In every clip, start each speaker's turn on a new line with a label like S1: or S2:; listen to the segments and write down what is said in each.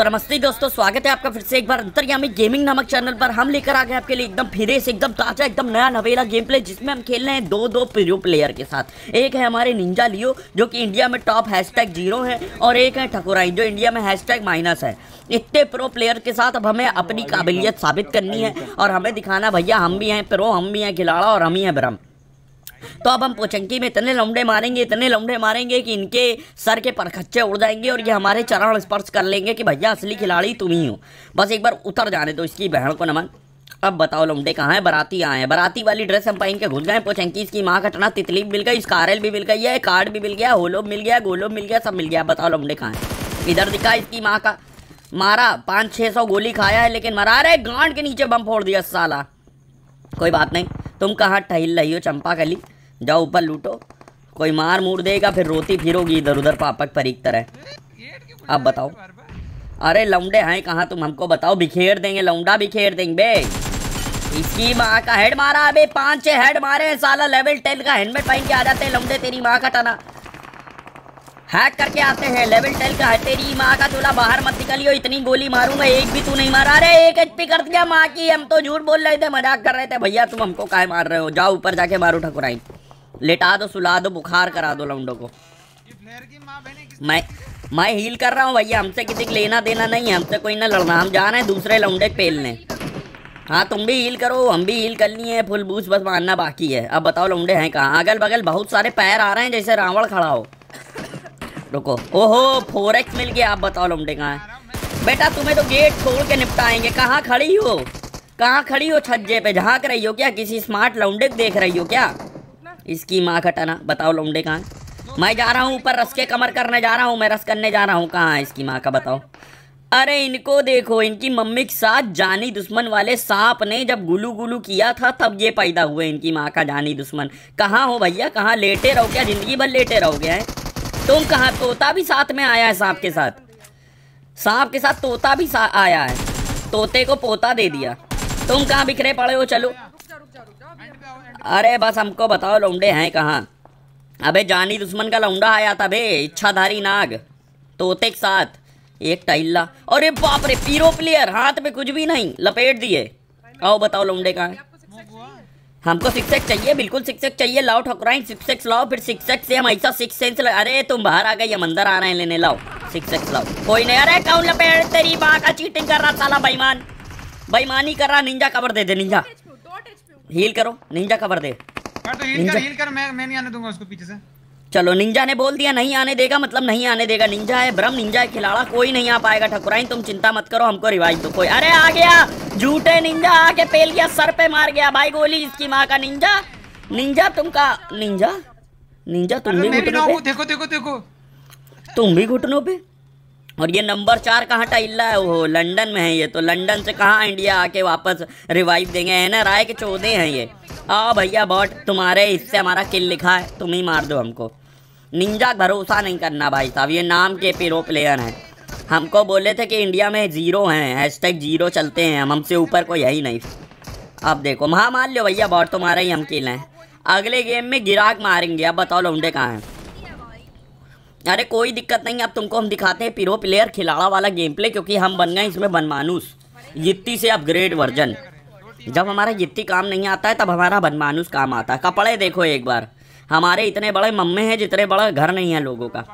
S1: तो नमस्ते दोस्तों स्वागत है आपका फिर से एक बार अंतर्यामी गेमिंग नामक चैनल पर हम लेकर आ गए आपके लिए एकदम से एकदम ताजा एकदम नया नवेला गेम प्ले जिसमें हम खेल रहे हैं दो दो प्रो प्लेयर के साथ एक है हमारे निंजा लियो जो कि इंडिया में टॉप हैशटैग जीरो है और एक है ठकुराई जो इंडिया में हैशटैग माइनस है इतने प्रो प्लेयर के साथ अब हमें अपनी काबिलियत साबित करनी है और हमें दिखाना भैया हम भी हैं प्रो हम भी हैं खिलाड़ा और हम ही हैं ब्रह्म तो अब हम पोचंकी में इतने लौंडे मारेंगे इतने लौंडे मारेंगे कि इनके सर के परखच्चे उड़ जाएंगे और ये हमारे चरण स्पर्श कर लेंगे कि भैया असली खिलाड़ी तुम ही हो बस एक बार उतर जाने दो इसकी बहन को नमन अब बताओ लमडे कहाँ हैं बराती आए हैं बराती वाली ड्रेस हम पहन के घुस गए पोचंकी इसकी माँ घटना तितली मिल गई स्कारल भी मिल गई है कार्ड भी मिल गया होलोब मिल गया गोलोब मिल गया सब मिल गया बताओ लमडे कहाँ हैं इधर दिखा इसकी माँ का मारा पाँच छः सौ गोली खाया है लेकिन मरा रहे गांड के नीचे बम फोड़ दिया साला कोई बात नहीं तुम कहाँ टहल रही हो चंपा कली जाओ ऊपर लूटो कोई मार मूर देगा फिर रोती फिरोगी इधर उधर पापक परीक तरह अब बताओ अरे लौंडे हैं कहाँ तुम हमको बताओ बिखेर देंगे लौंडा बिखेर देंगे बे इसकी माँ का हेड मारा अभी पांच छह हेड मारे हैं साला लेवल टेन का हेलमेट पहन के आ जाते हैं लौंडे तेरी माँ का टना हैक करके आते हैं लेवल टेल का है तेरी माँ का चोला बाहर मत निकलियो इतनी गोली मारूंगा एक भी तू नहीं मारा अरे एक एचपी कर दिया माँ की हम तो झूठ बोल रहे थे मजाक कर रहे थे भैया तुम हमको काय मार रहे हो जाओ ऊपर जाके मारो ठकुराई लेटा दो सुला दो बुखार करा दो लाउंडो को मैं मैं हील कर रहा हूँ भैया हमसे किसी को लेना देना नहीं है हमसे कोई ना लड़ना हम जा रहे हैं दूसरे लौंडे पेलने हाँ तुम भी हील करो हम भी हील कर है फुल बूस बस मारना बाकी है अब बताओ लौंडे हैं कहाँ अगल बगल बहुत सारे पैर आ रहे हैं जैसे रावण खड़ा हो रुको ओहो फोर एक्स मिल गया आप बताओ लोमडे कहाँ है बेटा तुम्हें तो गेट खोल के निपटाएंगे कहाँ खड़ी हो कहाँ खड़ी हो छज्जे पे झाँक रही हो क्या किसी स्मार्ट लौंडे को देख रही हो क्या इसकी माँ खटाना बताओ लौंडे कहाँ मैं जा रहा हूँ ऊपर रस के कमर करने जा रहा हूँ मैं रस करने जा रहा हूँ कहाँ है इसकी माँ का बताओ अरे इनको देखो इनकी मम्मी के साथ जानी दुश्मन वाले सांप ने जब गुलू गुलू किया था तब ये पैदा हुए इनकी माँ का जानी दुश्मन कहाँ हो भैया कहाँ लेटे रहो क्या जिंदगी भर लेटे रहोगे हैं तुम कहा तोता भी साथ में आया है सांप के साथ सांप के साथ तोता भी सा आया है तोते को पोता दे दिया तुम कहाँ बिखरे पड़े हो चलो अरे बस हमको बताओ लौंडे हैं कहाँ अबे जानी दुश्मन का लौंडा आया था बे इच्छाधारी नाग तोते के साथ एक टहिल्ला अरे बाप रे पीरो प्लेयर हाथ में कुछ भी नहीं लपेट दिए आओ बताओ लौंडे कहाँ है हमको शिक्षक चाहिए बिल्कुल शिक्षक चाहिए लाओ ठकुराइन शिक्षक लाओ फिर शिक्षक से हम ऐसा सिक्स सेंस अरे तुम बाहर आ गए हम अंदर आ रहे हैं लेने लाओ शिक्षक लाओ कोई नहीं अरे कौन लपेड़ तेरी बा का चीटिंग कर रहा साला बेईमान बेईमानी कर रहा निंजा कवर दे दे निंजा हील करो निंजा कवर दे निंजा हाँ, हील तो कर मैं मैं नहीं आने दूंगा उसको पीछे से चलो निंजा ने बोल दिया नहीं आने देगा मतलब नहीं आने देगा निंजा है ब्रह्म निंजा है खिलाड़ा कोई नहीं आ पाएगा ठकुराइन तुम चिंता मत करो हमको रिवाइज दो कोई अरे आ गया झूठे निंजा आके पेल गया सर पे मार गया भाई गोली इसकी माँ का निंजा निंजा तुम का निंजा निंजा तुम भी घुटनों पे देखो देखो देखो तुम भी घुटनों पे और ये नंबर चार कहाँ टाइल्ला है वो लंदन में है ये तो लंदन से कहाँ इंडिया आके वापस रिवाइव देंगे है ना राय के चौदह हैं ये आ भैया बॉट तुम्हारे इससे हमारा किल लिखा है तुम ही मार दो हमको निंजा भरोसा नहीं करना भाई साहब ये नाम के पेरो प्लेयर हैं हमको बोले थे कि इंडिया में ज़ीरो हैं हैशटैग ज़ीरो चलते हैं हम हमसे ऊपर कोई है ही नहीं अब देखो हाँ मान लो भैया बॉट तो मारा ही हम किल हैं अगले गेम में गिराक मारेंगे अब बताओ लौंडे कहाँ हैं अरे कोई दिक्कत नहीं अब तुमको हम दिखाते हैं पिरो प्लेयर खिलाड़ा वाला गेम प्ले क्योंकि हम बन गए इसमें बनमानुस यित्ती से अपग्रेड वर्जन जब हमारा यित्ती काम नहीं आता है तब हमारा बनमानुस काम आता है कपड़े देखो एक बार हमारे इतने बड़े मम्मे हैं जितने बड़ा घर नहीं है लोगों का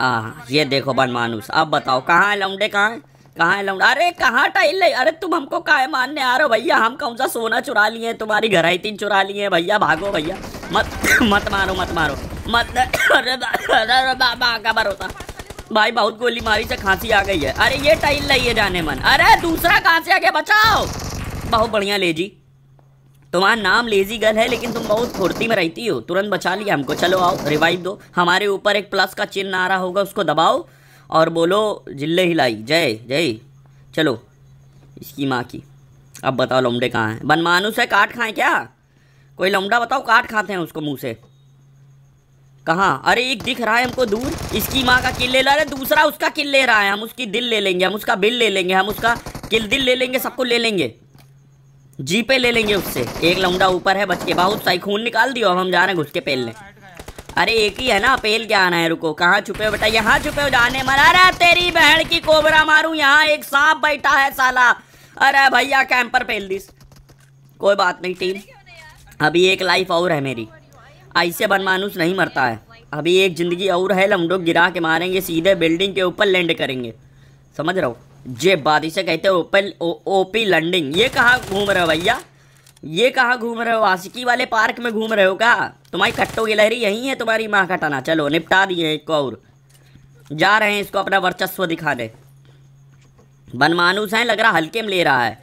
S1: हाँ ये देखो बनमानुस अब बताओ कहाँ है लौंडे कहाँ है कहाँ है लौंडा अरे कहाँ टाइल अरे तुम हमको काय मानने आ रहे हो भैया हम कौन सा सोना चुरा लिए तुम्हारी घर तीन चुरा लिए हैं भैया भागो भैया मत मत मारो मत मारो मत अरे बाबा का भरोसा भाई बहुत गोली मारी से खांसी आ गई है अरे ये टाइल लाइए जाने मन अरे दूसरा कहाँ से आगे बचाओ बहुत बढ़िया ले जी तुम्हारा नाम लेजी गर्ल है लेकिन तुम बहुत फुर्ती में रहती हो तुरंत बचा लिया हमको चलो आओ रिवाइव दो हमारे ऊपर एक प्लस का चिन्ह आ रहा होगा उसको दबाओ और बोलो जिल्ले हिलाई जय जय चलो इसकी माँ की अब बताओ लोमडे कहाँ हैं बनमानुस है काट खाएं क्या कोई लोमडा बताओ काट खाते हैं उसको मुँह से कहाँ अरे एक दिख रहा है हमको दूर इसकी माँ का किल ले रहा है दूसरा उसका किल ले रहा है हम उसकी दिल ले लेंगे हम उसका बिल ले लेंगे हम उसका किल दिल ले लेंगे सबको ले लेंगे जीपे ले लेंगे उससे एक लौंडा ऊपर है बच के बहुत सही खून निकाल दियो अब हम जा रहे हैं घुस के ने अरे एक ही है ना पेल क्या आना है रुको कहाँ छुपे हो बेटा यहाँ छुपे हो जाने मरा रहा तेरी बहन की कोबरा मारू यहाँ एक सांप बैठा है साला अरे भैया कैंपर पेल दिस कोई बात नहीं टीम अभी एक लाइफ और है मेरी ऐसे बनमानुस नहीं मरता है अभी एक ज़िंदगी और है लमडो गिरा के मारेंगे सीधे बिल्डिंग के ऊपर लैंड करेंगे समझ रहा जे बाद इसे कहते हैं ओपन ओपी लंडिंग ये कहाँ घूम रहे हो भैया ये कहाँ घूम रहे हो वासिकी वाले पार्क में घूम रहे हो क्या तुम्हारी कट्टों की लहरी यहीं है तुम्हारी माँ का चलो निपटा दिए एक और जा रहे हैं इसको अपना वर्चस्व दिखाने बनमानूस हैं लग रहा हल्के में ले रहा है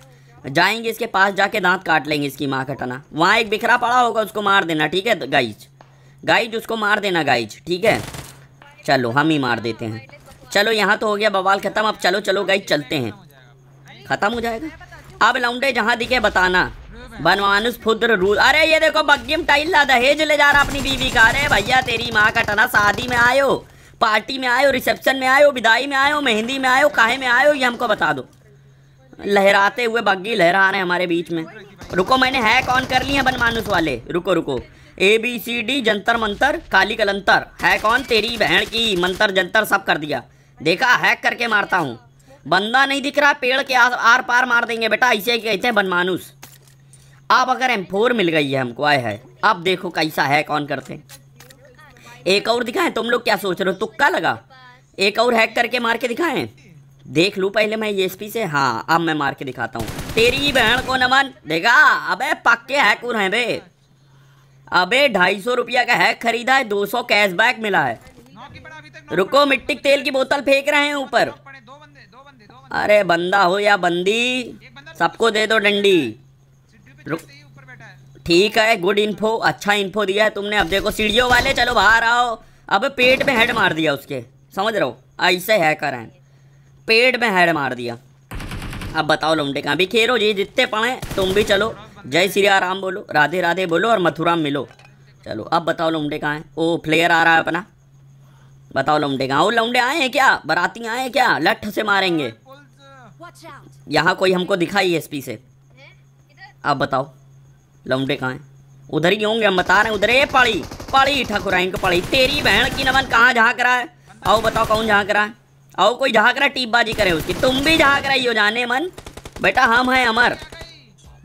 S1: जाएंगे इसके पास जाके दांत काट लेंगे इसकी माँ का वहाँ एक बिखरा पड़ा होगा उसको मार देना ठीक है गाइज गाइज उसको मार देना गाइज ठीक है चलो हम ही मार देते हैं चलो यहाँ तो हो गया बवाल ख़त्म अब चलो चलो गाई चलते हैं ख़त्म हो जाएगा अब लौंडे जहाँ दिखे बताना बनवानुस फुद्र रूल अरे ये देखो बग्गीम टाइल ला दहेज ले जा रहा अपनी बीवी का अरे भैया तेरी माँ का टना शादी में आयो पार्टी में आयो रिसेप्शन में आयो विदाई में आयो मेहंदी में आयो काहे में आयो ये हमको बता दो लहराते हुए बग्गी लहरा रहे हैं हमारे बीच में रुको मैंने हैक ऑन कर लिया हैं बनमानुस वाले रुको रुको ए बी सी डी जंतर मंतर काली कलंतर हैक ऑन तेरी बहन की मंतर जंतर सब कर दिया देखा हैक करके मारता हूँ बंदा नहीं दिख रहा पेड़ के आर पार मार देंगे बेटा ऐसे ही कहते हैं बनमानुस अब अगर एम फोर मिल गई है हमको आए है अब देखो कैसा है कौन करते एक और दिखाएं तुम लोग क्या सोच रहे हो तुक्का लगा एक और हैक करके मार के दिखाएं देख लूँ पहले मैं ये e से हाँ अब मैं मार के दिखाता हूँ तेरी बहन को नमन देखा अबे पक्के हैकुर हैं बे अबे ढाई सौ रुपया का हैक खरीदा है दो सौ बैक मिला है रुको मिट्टी तेल की बोतल फेंक रहे हैं ऊपर अरे बंदा हो या बंदी सबको दे दो डंडी ठीक है गुड इन्फो अच्छा इन्फो दिया है तुमने अब देखो सीढ़ियों वाले चलो बाहर आओ अब पेट में हेड मार दिया उसके समझ रहो ऐसे है करें पेट में हेड मार दिया अब बताओ लुमटे कहाँ भी खेलो जी जितने पड़े तुम भी चलो जय श्री राम बोलो राधे राधे बोलो और मथुरा मिलो चलो अब बताओ लुमटे कहाँ हैं ओ फ्लेयर आ रहा है अपना बताओ लौंडे कहाँ वो लौंडे आए हैं क्या बराती आए हैं क्या लठ से मारेंगे यहाँ कोई हमको दिखा ही एसपी से आप बताओ लौंडे कहाँ हैं उधर ही होंगे हम बता रहे हैं उधर ये पड़ी पड़ी ठकुराइन को पड़ी तेरी बहन की नमन कहाँ झाँक रहा है आओ बताओ कौन झाँक रहा है आओ कोई झाँक रहा है टीपबाजी करे उसकी तुम भी झाँक रही हो जाने मन बेटा हम हैं अमर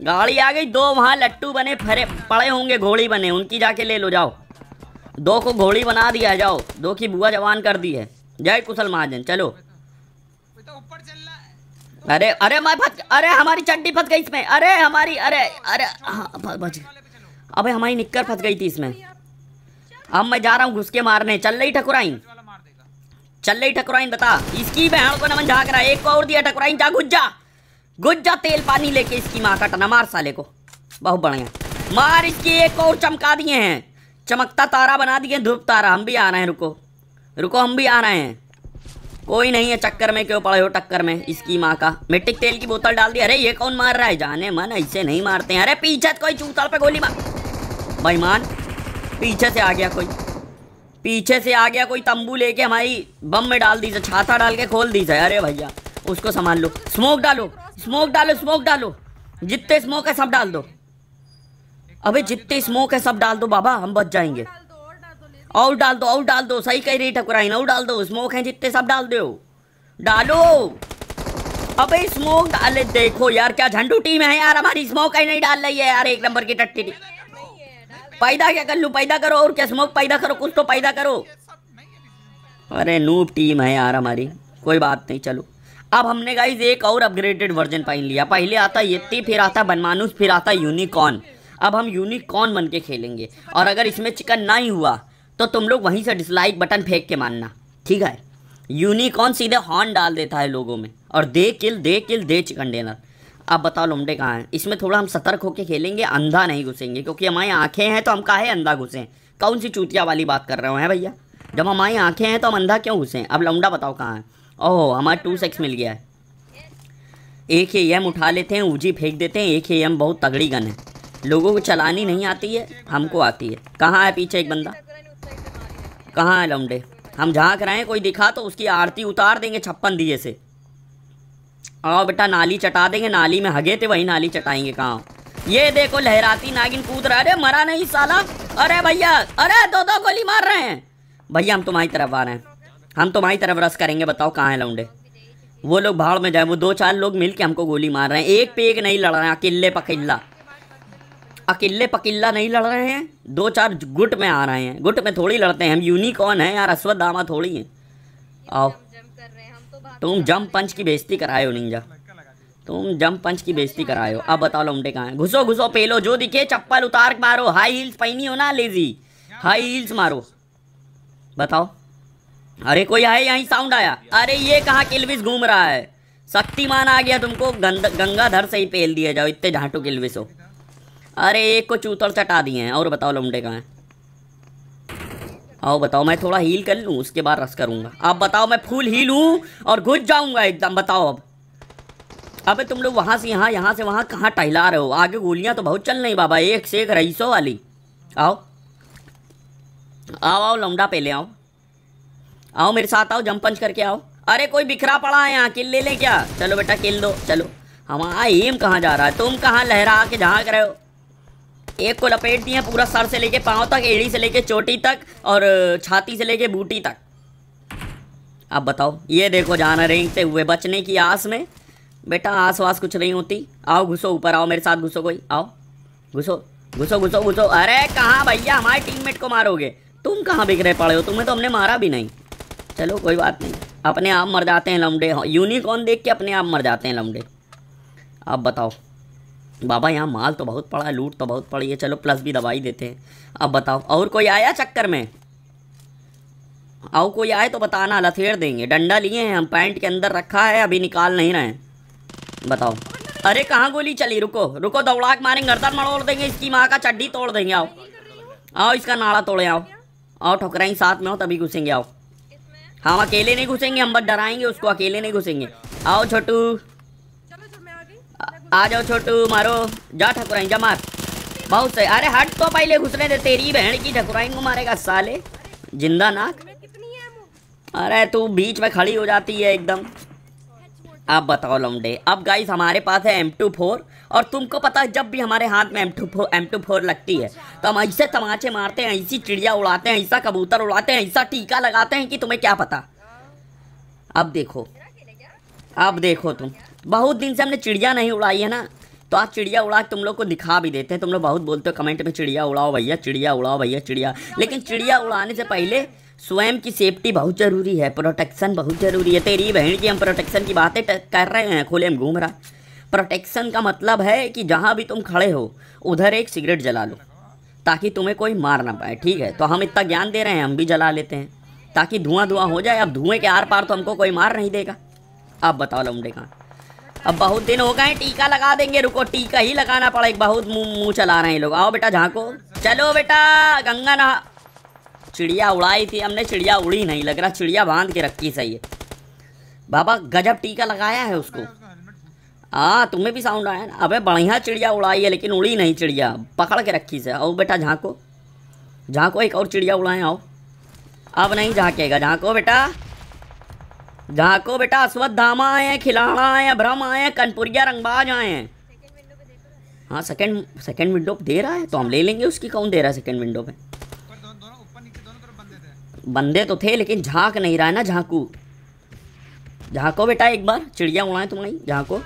S1: गाड़ी आ गई दो वहाँ लट्टू बने फरे पड़े होंगे घोड़ी बने उनकी जाके ले लो जाओ दो को घोड़ी बना दिया है जाओ दो की बुआ जवान कर दी है जय कुशल महाजन चलो ऊपर चल रहा अरे अरे मैं फंस अरे हमारी चड्डी फंस गई इसमें अरे हमारी अरे अरे हाँ, बच अबे हमारी निक्कर फंस गई थी इसमें अब मैं जा रहा हूँ घुस के मारने चल रही ठकुराइन चल रही ठकुराइन बता इसकी बहन को नमन झाक रहा एक को और दिया ठकुराइन जा गुज्जा गुज्जा तेल पानी लेके इसकी माँ का टना मार साले को बहुत बढ़िया मार इसकी एक और चमका दिए हैं चमकता तारा बना दिए ध्रुव तारा हम भी आ रहे हैं रुको रुको हम भी आ रहे हैं कोई नहीं है चक्कर में क्यों पड़े हो टक्कर में इसकी माँ का मिट्टी तेल की बोतल डाल दी अरे ये कौन मार रहा है जाने मन ऐसे नहीं मारते हैं अरे पीछे कोई चूताल पे गोली मार मान पीछे से आ गया कोई पीछे से आ गया कोई तंबू लेके हमारी बम में डाल दीजिए छाता डाल के खोल दीजिए अरे भैया उसको संभाल लो स्मोक डालो स्मोक डालो स्मोक डालो जितने स्मोक है सब डाल दो अबे जितने स्मोक है सब डाल दो बाबा हम बच जाएंगे और डाल दो और डाल दो सही कह रही ठकुराइन और डाल दो स्मोक है जितने सब डाल दो डालो अबे स्मोक डाले देखो यार क्या झंडू टीम है यार हमारी स्मोक ही नहीं डाल रही है यार एक नंबर की टट्टी पैदा क्या कर लू पैदा करो और क्या स्मोक पैदा करो कुछ तो पैदा करो अरे नूप टीम है यार हमारी कोई बात नहीं चलो अब हमने गाइज एक और अपग्रेडेड वर्जन पहन लिया पहले आता ये फिर आता बनमानुस फिर आता यूनिकॉर्न अब हम यूनिकॉर्न बन के खेलेंगे और अगर इसमें चिकन नहीं हुआ तो तुम लोग वहीं से डिसलाइक बटन फेंक के मानना ठीक है यूनिकॉर्न सीधे हॉर्न डाल देता है लोगों में और दे किल दे किल दे चिकन डिनर अब बताओ लोमडे कहाँ हैं इसमें थोड़ा हम सतर्क होकर खेलेंगे अंधा नहीं घुसेंगे क्योंकि हमारी आँखें हैं तो हम काहे अंधा घुसें कौन सी चूतिया वाली बात कर रहे हैं भैया जब हमारी आंखें हैं तो हम अंधा क्यों घुसें अब लौंडा बताओ कहाँ है ओह हमारा टू सेक्स मिल गया है एक ही एम उठा लेते हैं ऊजी फेंक देते हैं एक ए एम बहुत तगड़ी गन है लोगों को चलानी नहीं आती है हमको आती है कहाँ है पीछे एक बंदा कहाँ है लौंडे हम झाँक रहे हैं कोई दिखा तो उसकी आरती उतार देंगे छप्पन दिए से आओ बेटा नाली चटा देंगे नाली में हगे थे वही नाली चटाएंगे कहाँ ये देखो लहराती नागिन कूद रहा अरे मरा नहीं साला अरे भैया अरे दो दो गोली मार रहे हैं भैया हम तुम्हारी तरफ आ रहे हैं हम तुम्हारी तरफ रस करेंगे बताओ कहाँ है लौंडे वो लोग भाड़ में जाए वो दो चार लोग मिल हमको गोली मार रहे हैं एक पे एक नहीं लड़ रहे हैं अकेले पकेला अकेले पकिल्ला नहीं लड़ रहे हैं दो चार गुट में आ रहे हैं गुट में थोड़ी लड़ते हैं हम यूनिकॉर्न हैं यार अश्वत दामा थोड़ी है आओ तुम जम पंच की बेइज्जती कराए हो निंजा तुम जम पंच की बेइज्जती कराए हो अब बताओ लोमटे कहाँ हैं घुसो घुसो पेलो जो दिखे चप्पल उतार मारो हाई हील्स पहनी हो ना लेजी हाई हील्स मारो बताओ अरे कोई आए यहीं साउंड आया अरे ये कहाँ किलविस घूम रहा है शक्तिमान आ गया तुमको गंगाधर से ही पेल दिया जाओ इतने झांटू किलविस हो अरे एक को चूतर चटा दिए हैं और बताओ लमडे कहाँ आओ बताओ मैं थोड़ा हील कर लूँ उसके बाद रस करूँगा आप बताओ मैं फूल हील हूँ और घुस जाऊँगा एकदम बताओ अब अबे तुम लोग वहाँ से यहाँ यहाँ से वहाँ कहाँ टहला रहे हो आगे गोलियाँ तो बहुत चल रही बाबा एक से एक रईसों वाली आओ आओ आओ लमडा पहले आओ आओ मेरे साथ आओ जम पंच करके आओ अरे कोई बिखरा पड़ा है यहाँ किल ले लें क्या चलो बेटा किल दो चलो हमारा हाँ, एम कहाँ जा रहा है तुम कहाँ लहरा के झाँक रहे हो एक को लपेट दिया पूरा सर से लेके पाँव तक एड़ी से लेके चोटी तक और छाती से लेके बूटी तक अब बताओ ये देखो जाना रेंगते हुए बचने की आस में बेटा आस वास कुछ नहीं होती आओ घुसो ऊपर आओ मेरे साथ घुसो कोई आओ घुसो घुसो घुसो घुसो अरे कहाँ भैया हमारे टीम को मारोगे तुम कहाँ बिखरे पड़े हो तुम्हें तो हमने मारा भी नहीं चलो कोई बात नहीं अपने आप मर जाते हैं लमडे यूनिकॉर्न हाँ, देख के अपने आप मर जाते हैं लमडे आप बताओ बाबा यहाँ माल तो बहुत पड़ा है लूट तो बहुत पड़ी है चलो प्लस भी दवाई देते हैं अब बताओ और कोई आया चक्कर में और कोई आए तो बताना लथेड़ देंगे डंडा लिए हैं हम पैंट के अंदर रखा है अभी निकाल नहीं रहे बताओ अरे कहाँ गोली चली रुको रुको दौड़ाक मारेंगे गर्दन मड़ोड़ देंगे इसकी माँ का चड्डी तोड़ देंगे आओ आओ इसका नाड़ा तोड़े आओ आओ ठोकराएंगे साथ में हो तभी घुसेंगे आओ हम अकेले नहीं घुसेंगे हम बस डराएंगे उसको अकेले नहीं घुसेंगे आओ छोटू आ जाओ छोटू मारो जा ठकुराई जा मार बहुत सही अरे हट तो पहले घुसने दे तेरी बहन की ठकुराई को मारेगा साले जिंदा नाक अरे तू बीच में खड़ी हो जाती है एकदम आप बताओ लमडे अब गाइस हमारे पास है एम टू फोर और तुमको पता है जब भी हमारे हाथ में M two four M two four लगती है तो हम ऐसे तमाचे मारते हैं ऐसी चिड़िया उड़ाते हैं ऐसा कबूतर उड़ाते हैं ऐसा टीका लगाते हैं कि तुम्हें क्या पता अब देखो अब देखो तुम बहुत दिन से हमने चिड़िया नहीं उड़ाई है ना तो आज चिड़िया उड़ा के तुम लोग को दिखा भी देते हैं तुम लोग बहुत बोलते हो कमेंट में चिड़िया उड़ाओ भैया चिड़िया उड़ाओ भैया चिड़िया लेकिन चिड़िया उड़ाने से पहले स्वयं की सेफ्टी बहुत ज़रूरी है प्रोटेक्शन बहुत ज़रूरी है तेरी बहन की हम प्रोटेक्शन की बातें कर रहे हैं खुले हम घूम रहा प्रोटेक्शन का मतलब है कि जहाँ भी तुम खड़े हो उधर एक सिगरेट जला लो ताकि तुम्हें कोई मार ना पाए ठीक है तो हम इतना ज्ञान दे रहे हैं हम भी जला लेते हैं ताकि धुआं धुआं हो जाए अब धुएं के आर पार तो हमको कोई मार नहीं देगा अब बताओ लो मुंडे कहाँ अब बहुत दिन हो गए टीका लगा देंगे रुको टीका ही लगाना पड़ा एक बहुत मुंह चला रहे हैं लोग आओ बेटा झांको चलो बेटा गंगा नहा चिड़िया उड़ाई थी हमने चिड़िया उड़ी नहीं लग रहा चिड़िया बांध के रखी सही है बाबा गजब टीका लगाया है उसको हाँ तुम्हें भी साउंड आया ना अबे बढ़िया चिड़िया उड़ाई है लेकिन उड़ी नहीं चिड़िया पकड़ के रखी से आओ बेटा झांको झांको एक और चिड़िया उड़ाएं आओ अब नहीं झाँकेगा झांको बेटा झाको बेटा अश्वत्थामा आए हैं खिलाड़ा आए हैं भ्रम आए हैं कनपुरिया रंगबाज आए हैं हाँ सेकंड सेकंड विंडो दे रहा है तो हम ले लेंगे उसकी कौन दे रहा है सेकंड विंडो पे बंदे तो थे लेकिन झांक नहीं रहा है ना झांकू झांको बेटा एक बार चिड़िया उड़ाए तुम नहीं झांको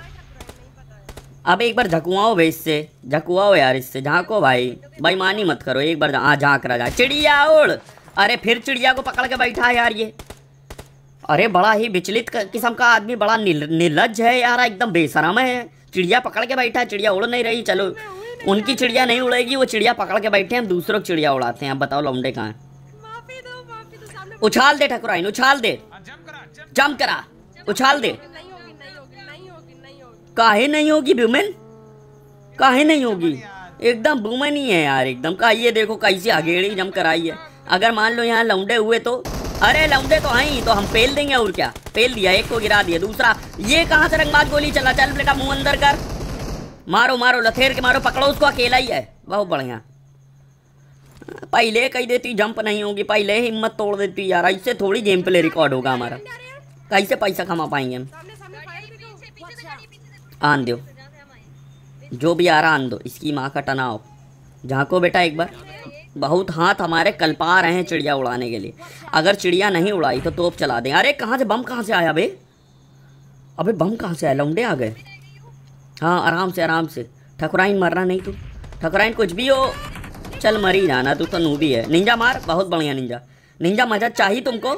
S1: अब एक बार झकुआओ भाई इससे झकुआओ यार इससे झांको भाई भाई मानी मत करो एक बार हाँ झाँक रहा जाए चिड़िया उड़ अरे फिर चिड़िया को पकड़ के बैठा है यार ये अरे बड़ा ही विचलित किस्म का आदमी बड़ा निलज है यार एकदम बेसरम है चिड़िया पकड़ के बैठा है चिड़िया उड़ नहीं रही चलो उनकी चिड़िया नहीं उड़ेगी वो चिड़िया पकड़ के बैठे हैं हम दूसरों की चिड़िया उड़ाते हैं बताओ लौंडे कहाँ उछाल दे ठकुराइन उछाल दे जम करा उछाल दे काहे नहीं होगी व्यूमेन काहे नहीं होगी एकदम बुमन ही है यार एकदम का ये देखो कैसी अगेड़ी जम कराई है अगर मान लो यहाँ लौंडे हुए तो अरे लौंदे तो आई तो हम फेल देंगे और क्या फेल दिया एक को गिरा दिया दूसरा ये कहाँ से रंगबाज गोली चला चल बेटा मुंह अंदर कर मारो मारो लथेर के मारो पकड़ो उसको अकेला ही है बहुत बढ़िया पहले कही देती जंप नहीं होगी पहले हिम्मत तोड़ देती यार इससे थोड़ी गेम प्ले रिकॉर्ड होगा हमारा कैसे पैसा कमा पाएंगे हम आन दो जो भी आ रहा आन दो इसकी माँ का टनाव झाँको बेटा एक बार बहुत हाथ हमारे कलपा रहे हैं चिड़िया उड़ाने के लिए अगर चिड़िया नहीं उड़ाई तो तोप चला दें अरे कहाँ से बम कहाँ से आया बे अबे बम कहाँ से आया लौंडे आ गए हाँ आराम से आराम से ठकुराइन मरना नहीं तू ठकुराइन कुछ भी हो चल मरी जाना तू तो नूबी है निंजा मार बहुत बढ़िया निंजा निंजा मदद चाहिए तुमको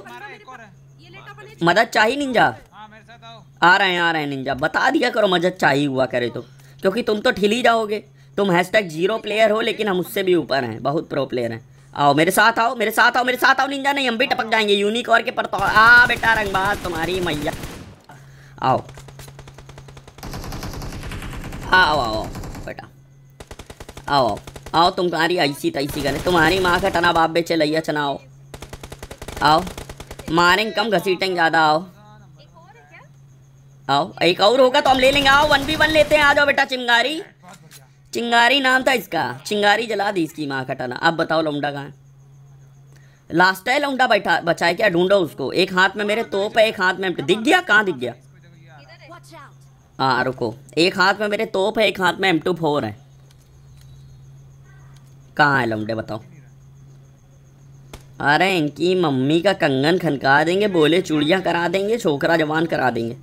S1: मदद चाहिए निंजा आ रहे हैं आ रहे हैं निंजा बता दिया करो मदद चाहिए हुआ करे तो क्योंकि तुम तो ठिल ही जाओगे तुम हैशटैग जीरो प्लेयर हो लेकिन हम उससे भी ऊपर हैं बहुत प्रो प्लेयर हैं आओ मेरे साथ आओ मेरे साथ आओ मेरे साथ आओ निंजा नहीं हम भी टपक जाएंगे यूनिकॉर के पर तो आ बेटा बात तुम्हारी मैया आओ हाँ, आओ आओ बेटा आओ आओ आओ तुम्हारी ऐसी तैसी करें तुम्हारी माँ का टना बाप बेचे लैया चना आओ आओ मारेंगे कम घसीटेंगे ज़्यादा आओ आओ एक और होगा तो हम ले लेंगे आओ वन बी वन लेते हैं आ जाओ बेटा चिंगारी चिंगारी नाम था इसका चिंगारी जला दी इसकी माँ का टाला अब बताओ लौंडा कहाँ है लास्ट है लौंडा बैठा बचाए क्या ढूंढो उसको एक हाथ में मेरे तोप है एक हाथ में दिख गया कहाँ दिख गया हाँ रुको एक हाथ में मेरे तोप है एक हाथ में एम टू फोर है कहाँ है लौंडे बताओ अरे इनकी मम्मी का कंगन खनका देंगे बोले चूड़ियाँ करा देंगे छोकरा जवान करा देंगे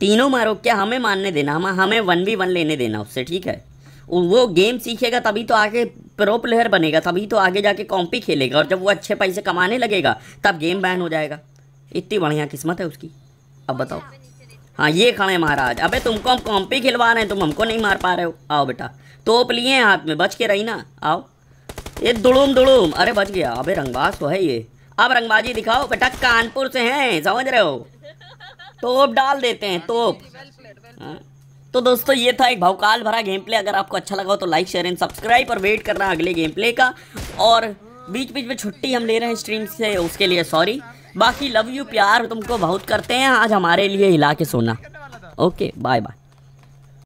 S1: तीनों मारो क्या हमें मानने देना हम हमें वन वी वन लेने देना उससे ठीक है वो गेम सीखेगा तभी तो आगे प्रो प्लेयर बनेगा तभी तो आगे जाके कॉम्पी खेलेगा और जब वो अच्छे पैसे कमाने लगेगा तब गेम बैन हो जाएगा इतनी बढ़िया किस्मत है उसकी अब बताओ हाँ ये खड़े महाराज अबे तुमको हम कॉम्पी खिलवा रहे हैं तुम हमको नहीं मार पा रहे हो आओ बेटा तोप लिए हाथ में बच के रही ना आओ ये दुड़ूम दुड़ूम अरे बच गया अबे रंगबाज तो है ये अब रंगबाजी दिखाओ बेटा कानपुर से हैं समझ रहे हो तोप डाल देते हैं तोप हाँ। तो दोस्तों ये था एक भवकाल भरा गेम प्ले अगर आपको अच्छा लगा हो तो लाइक शेयर एंड सब्सक्राइब और वेट करना अगले गेम प्ले का और बीच बीच में छुट्टी हम ले रहे हैं स्ट्रीम से उसके लिए सॉरी बाकी लव यू प्यार तुमको बहुत करते हैं आज हमारे लिए हिला के सोना ओके बाय बाय